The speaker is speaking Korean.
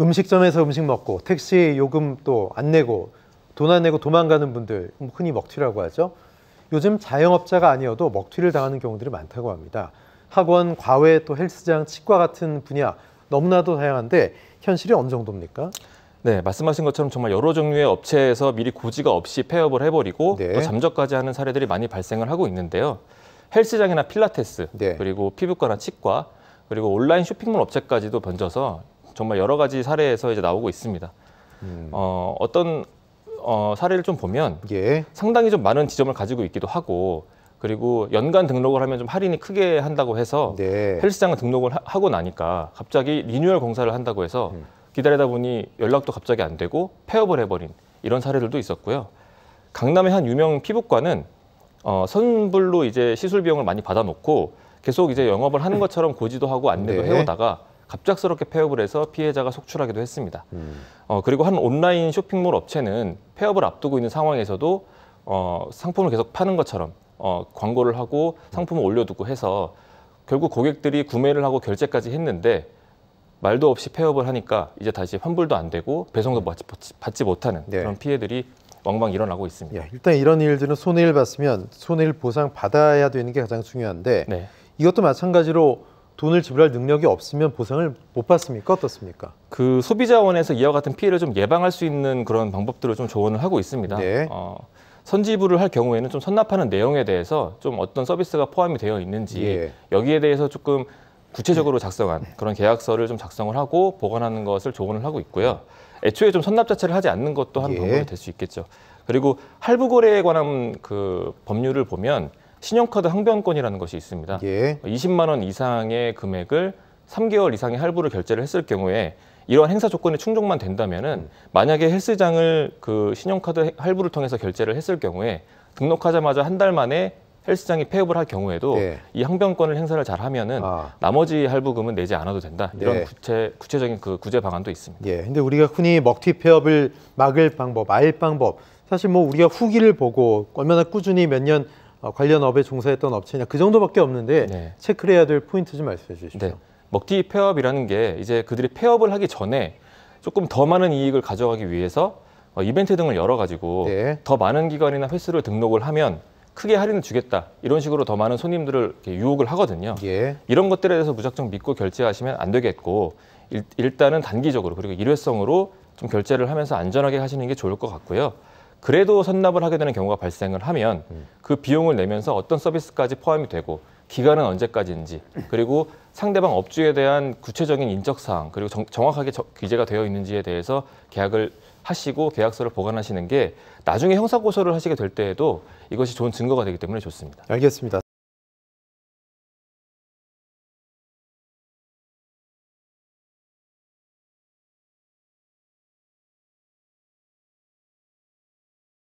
음식점에서 음식 먹고 택시 요금 또 안 내고 돈 안 내고 도망가는 분들 뭐 흔히 먹튀라고 하죠. 요즘 자영업자가 아니어도 먹튀를 당하는 경우들이 많다고 합니다. 학원, 과외, 또 헬스장, 치과 같은 분야 너무나도 다양한데 현실이 어느 정도입니까? 네, 말씀하신 것처럼 정말 여러 종류의 업체에서 미리 고지가 없이 폐업을 해버리고 네. 또 잠적까지 하는 사례들이 많이 발생을 하고 있는데요. 헬스장이나 필라테스, 네. 그리고 피부과나 치과, 그리고 온라인 쇼핑몰 업체까지도 번져서 정말 여러 가지 사례에서 이제 나오고 있습니다. 음. 어, 어떤 어, 사례를 좀 보면 예. 상당히 좀 많은 지점을 가지고 있기도 하고 그리고 연간 등록을 하면 좀 할인이 크게 한다고 해서 네. 헬스장을 등록을 하, 고 나니까 갑자기 리뉴얼 공사를 한다고 해서 음. 기다리다 보니 연락도 갑자기 안 되고 폐업을 해버린 이런 사례들도 있었고요. 강남의 한 유명 피부과는 어, 선불로 이제 시술 비용을 많이 받아놓고 계속 이제 영업을 하는 것처럼 고지도 하고 안내도 네. 해오다가 갑작스럽게 폐업을 해서 피해자가 속출하기도 했습니다. 음. 어, 그리고 한 온라인 쇼핑몰 업체는 폐업을 앞두고 있는 상황에서도 어, 상품을 계속 파는 것처럼 어, 광고를 하고 상품을 올려두고 해서 결국 고객들이 구매를 하고 결제까지 했는데 말도 없이 폐업을 하니까 이제 다시 환불도 안 되고 배송도 받지, 못하는 네. 그런 피해들이 왕왕 일어나고 있습니다. 예, 일단 이런 일들은 손해를 봤으면 손해를 보상 받아야 되는 게 가장 중요한데 네. 이것도 마찬가지로 돈을 지불할 능력이 없으면 보상을 못 받습니까? 어떻습니까? 그 소비자원에서 이와 같은 피해를 좀 예방할 수 있는 그런 방법들을 좀 조언을 하고 있습니다. 네. 어, 선지부를 할 경우에는 좀 선납하는 내용에 대해서 좀 어떤 서비스가 포함이 되어 있는지 예. 여기에 대해서 조금 구체적으로 작성한 그런 계약서를 좀 작성을 하고 보관하는 것을 조언을 하고 있고요. 애초에 좀 선납 자체를 하지 않는 것도 한 예. 방법이 될 수 있겠죠. 그리고 할부 거래에 관한 그 법률을 보면 신용카드 항변권이라는 것이 있습니다. 예. 20만 원 이상의 금액을 3개월 이상의 할부를 결제를 했을 경우에 이러한 행사 조건이 충족만 된다면은 음. 만약에 헬스장을 그 신용카드 할부를 통해서 결제를 했을 경우에 등록하자마자 한 달 만에 헬스장이 폐업을 할 경우에도 예. 이 항변권을 행사를 잘 하면은 아. 나머지 할부금은 내지 않아도 된다 이런 예. 구체 구체적인 그 구제 방안도 있습니다. 예, 근데 우리가 흔히 먹튀 폐업을 막을 방법, 알 방법 사실 뭐 우리가 후기를 보고 얼마나 꾸준히 몇년 어, 관련 업에 종사했던 업체냐 그 정도밖에 없는데 네. 체크를 해야 될 포인트 좀 말씀해 주시죠. 네. 먹튀 폐업이라는 게 이제 그들이 폐업을 하기 전에 조금 더 많은 이익을 가져가기 위해서 어, 이벤트 등을 열어가지고 네. 더 많은 기관이나 횟수를 등록을 하면 크게 할인을 주겠다 이런 식으로 더 많은 손님들을 유혹을 하거든요. 예. 이런 것들에 대해서 무작정 믿고 결제하시면 안 되겠고 일, 단은 단기적으로 그리고 일회성으로 좀 결제를 하면서 안전하게 하시는 게 좋을 것 같고요. 그래도 선납을 하게 되는 경우가 발생을 하면 음. 그 비용을 내면서 어떤 서비스까지 포함이 되고 기간은 언제까지인지 그리고 상대방 업주에 대한 구체적인 인적 사항 그리고 정, 확하게 기재가 되어 있는지에 대해서 계약을 하시고 계약서를 보관하시는 게 나중에 형사 고소를 하시게 될 때에도 이것이 좋은 증거가 되기 때문에 좋습니다. 알겠습니다.